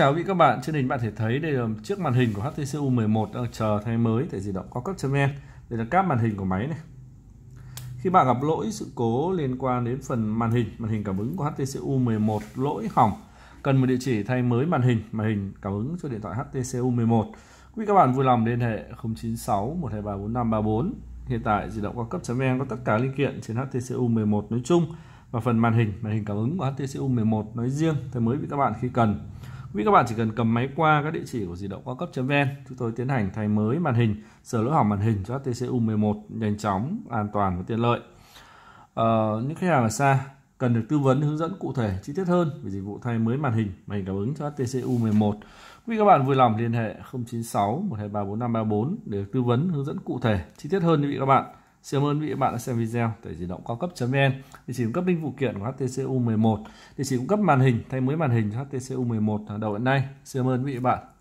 Chào quý các bạn, trên hình bạn thể thấy đây là chiếc màn hình của HTC U11 đang chờ thay mới tại di động cao cấp.net. Đây là cáp màn hình của máy này. Khi bạn gặp lỗi sự cố liên quan đến phần màn hình, màn hình cảm ứng của HTC U11 lỗi hỏng, cần một địa chỉ thay mới màn hình, màn hình cảm ứng cho điện thoại HTC U11. Quý các bạn vui lòng liên hệ 096 123 4534. Hiện tại di động cao cấp.net có tất cả linh kiện trên HTC U11 nói chung và phần màn hình, màn hình cảm ứng của HTC U11 nói riêng thay mới với các bạn khi cần. Quý các bạn chỉ cần cầm máy qua các địa chỉ của di động cao cấp.vn, chúng tôi tiến hành thay mới màn hình, sửa lỗi hỏng màn hình cho HTC U11 nhanh chóng, an toàn và tiện lợi. À, những khách hàng ở xa cần được tư vấn hướng dẫn cụ thể chi tiết hơn về dịch vụ thay mới màn hình màn hình cảm ứng cho HTC U11. Quý các bạn vui lòng liên hệ 096 123 4534 để tư vấn hướng dẫn cụ thể chi tiết hơn quý các bạn. Xin ơn vị bạn đã xem video tẩy di động cao cấp.vn. Địa chỉ cung cấp linh phụ kiện của HTC U11. Địa chỉ cung cấp màn hình thay mới màn hình cho HTC U11 đầu hiện nay. Xin ơn vị bạn.